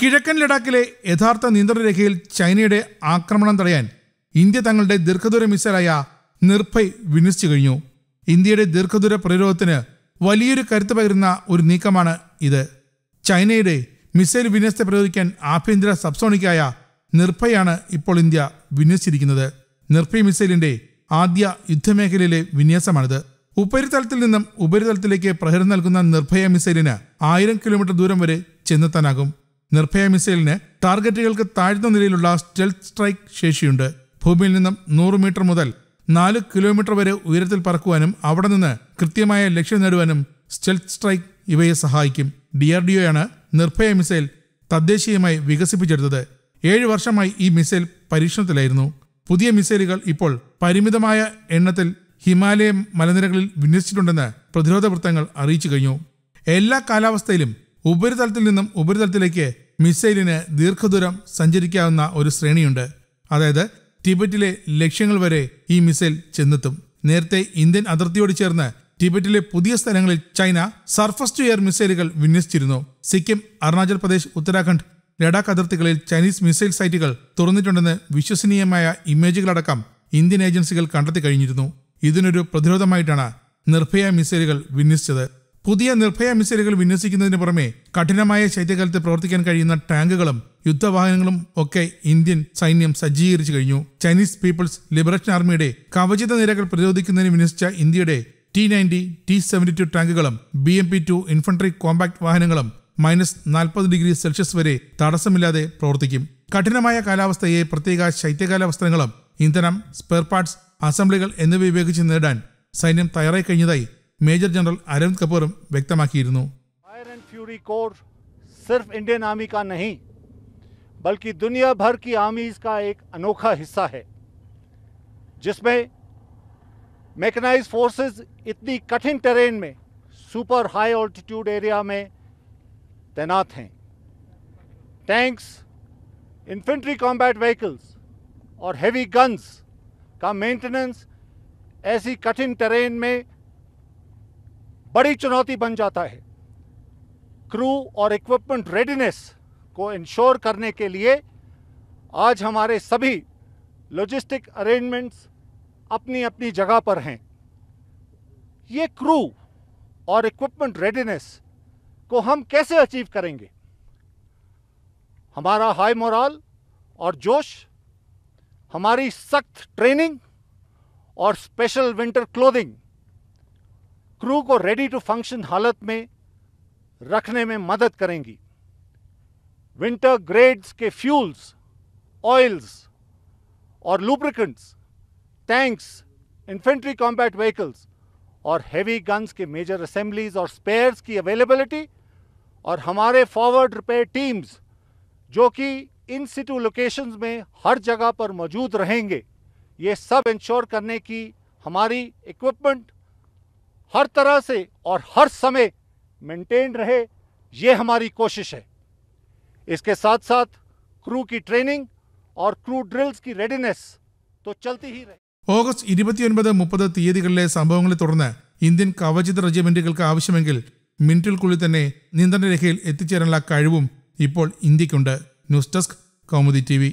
കിഴക്കൻ ലഡാക്കിലെ യഥാർത്ഥ രേഖയിൽ ചൈനയുടെ ആക്രമണം തടയാൻ ഇന്ത്യ തങ്ങളുടെ ദീർഘദൂര മിസൈലായ നിർഭയ് വിന്യസിച്ചു കഴിഞ്ഞു ഇന്ത്യയുടെ ദീർഘദൂര പ്രതിരോധത്തിന് വലിയൊരു കരുത്ത് പകരുന്ന ഒരു നീക്കമാണ് ഇത് ചൈനയുടെ മിസൈൽ വിന്യസത്തെ പ്രതിരോധിക്കാൻ ആഭ്യന്തര സബ്സോണിക്കായ നിർഭയാണ് ഇപ്പോൾ ഇന്ത്യ വിന്യസിച്ചിരിക്കുന്നത് നിർഭയ മിസൈലിന്റെ ആദ്യ യുദ്ധമേഖലയിലെ വിന്യാസമാണിത് ഉപരിതലത്തിൽ നിന്നും ഉപരിതലത്തിലേക്ക് പ്രഹരം നൽകുന്ന നിർഭയ മിസൈലിന് ആയിരം കിലോമീറ്റർ ദൂരം വരെ ചെന്നെത്താനാകും നിർഭയ മിസൈലിന് ടാർഗറ്റുകൾക്ക് താഴ്ന്ന നിലയിലുള്ള സ്റ്റെൽത്ത് സ്ട്രൈക്ക് ശേഷിയുണ്ട് ഭൂമിയിൽ നിന്നും നൂറ് മീറ്റർ മുതൽ നാല് കിലോമീറ്റർ വരെ ഉയരത്തിൽ പറക്കുവാനും അവിടെ നിന്ന് കൃത്യമായ ലക്ഷ്യം നേടുവാനും സ്റ്റെൽത്ത് സ്ട്രൈക്ക് ഇവയെ സഹായിക്കും ഡി ആർ ഡി ഒയാണ് നിർഭയ മിസൈൽ തദ്ദേശീയമായി വികസിപ്പിച്ചെടുത്തത് ഏഴ് വർഷമായി ഈ മിസൈൽ പരീക്ഷണത്തിലായിരുന്നു പുതിയ മിസൈലുകൾ ഇപ്പോൾ പരിമിതമായ എണ്ണത്തിൽ ഹിമാലയ മലനിരകളിൽ വിന്യസിച്ചിട്ടുണ്ടെന്ന് പ്രതിരോധ വൃത്തങ്ങൾ അറിയിച്ചു കഴിഞ്ഞു എല്ലാ കാലാവസ്ഥയിലും ഉപരിതലത്തിൽ നിന്നും ഉപരിതലത്തിലേക്ക് മിസൈലിന് ദീർഘദൂരം സഞ്ചരിക്കാവുന്ന ഒരു ശ്രേണിയുണ്ട് അതായത് ടിബറ്റിലെ ലക്ഷ്യങ്ങൾ വരെ ഈ മിസൈൽ ചെന്നെത്തും നേരത്തെ ഇന്ത്യൻ അതിർത്തിയോട് ചേർന്ന് ടിബറ്റിലെ പുതിയ സ്ഥലങ്ങളിൽ ചൈന സർഫസ് ടു എയർ മിസൈലുകൾ വിന്യസിച്ചിരുന്നു സിക്കിം അരുണാചൽ പ്രദേശ് ഉത്തരാഖണ്ഡ് ലഡാക്ക് അതിർത്തികളിൽ ചൈനീസ് മിസൈൽ സൈറ്റുകൾ തുറന്നിട്ടുണ്ടെന്ന് വിശ്വസനീയമായ ഇമേജുകളടക്കം ഇന്ത്യൻ ഏജൻസികൾ കണ്ടെത്തി കഴിഞ്ഞിരുന്നു ഇതിനൊരു പ്രതിരോധമായിട്ടാണ് നിർഭയ മിസൈലുകൾ വിന്യസിച്ചത് പുതിയ നിർഭയ മിസൈലുകൾ വിന്യസിക്കുന്നതിന് പുറമെ കഠിനമായ ശൈത്യകാലത്ത് പ്രവർത്തിക്കാൻ കഴിയുന്ന ടാങ്കുകളും യുദ്ധവാഹനങ്ങളും ഒക്കെ ഇന്ത്യൻ സൈന്യം സജ്ജീകരിച്ചു കഴിഞ്ഞു ചൈനീസ് പീപ്പിൾസ് ലിബറേഷൻ ആർമിയുടെ കവചിത നിരകൾ പ്രതിരോധിക്കുന്നതിന് വിന്യസിച്ച ഇന്ത്യയുടെ T ninety T seventy two ടാങ്കുകളും B M P two infantry compact വാഹനങ്ങളും മൈനസ് നാൽപ്പത് ഡിഗ്രി സെൽഷ്യസ് വരെ തടസ്സമില്ലാതെ പ്രവർത്തിക്കും കഠിനമായ കാലാവസ്ഥയെ പ്രത്യേക ശൈത്യകാല വസ്ത്രങ്ങളും ഇന്ധനം സ്പെയർ പാർട്സ് അസംബ്ലികൾ എന്നിവ ഉപയോഗിച്ച് നേടാൻ സൈന്യം തയ്യാറായി കഴിഞ്ഞതായി മേജർ ജനറൽ അരവിന്ദ് കപൂറും വ്യക്തമാക്കിയിരുന്നു ഫയർ ആൻഡ് ഫ്യൂറി കോർ സിർഫ് ഇന്ത്യൻ ആർമി बल्कि दुनिया भर की आर्मीज का एक अनोखा हिस्सा है जिसमें मैकेनाइज फोर्सेस इतनी कठिन टेरेन में सुपर हाई ऑल्टीट्यूड एरिया में तैनात हैं टैंक्स इन्फेंट्री कॉम्बैट व्हीकल्स और हैवी गन्स का मेंटेनेंस ऐसी कठिन टेरेन में बड़ी चुनौती बन जाता है क्रू और इक्विपमेंट रेडीनेस को इंश्योर करने के लिए आज हमारे सभी लॉजिस्टिक अरेंजमेंट्स अपनी अपनी जगह पर हैं ये क्रू और इक्विपमेंट रेडीनेस को हम कैसे अचीव करेंगे हमारा हाई मोरल और जोश हमारी सख्त ट्रेनिंग और स्पेशल विंटर क्लोथिंग क्रू को रेडी टू फंक्शन हालत में रखने में मदद करेंगी विंटर ग्रेड्स के फ्यूल्स ऑयल्स और lubricants tanks infantry combat vehicles और हैवी गन्स के मेजर असेंबलीज और स्पेयर्स की अवेलेबिलिटी और हमारे फॉरवर्ड रिपेयर टीम्स जो कि इन सिटू लोकेशंस में हर जगह पर मौजूद रहेंगे ये सब इंश्योर करने की हमारी इक्विपमेंट हर तरह से और हर समय मेंटेन रहे यह हमारी कोशिश है इसके साथ-साथ क्रू की ट्रेनिंग और क्रू ड्रिल्स की रेडीनेस तो चलती ही रहे अगस्त 29 30 तീയതികളേ സംഭവങ്ങളെ തുടർന്ന് ഇന്ത്യൻ കവജിത് റെജിമെന്റുകൾക്ക് ആവശ്യമെങ്കിൽ മിന്റൽ കുളി തന്നെ നിന്ദന രേഖയിൽ എത്തിച്ചരന്ന കഴവും ഇപ്പോൾ ഇൻദികൊണ്ട് ന്യൂ ടാസ്ക് കമഡി ടിവി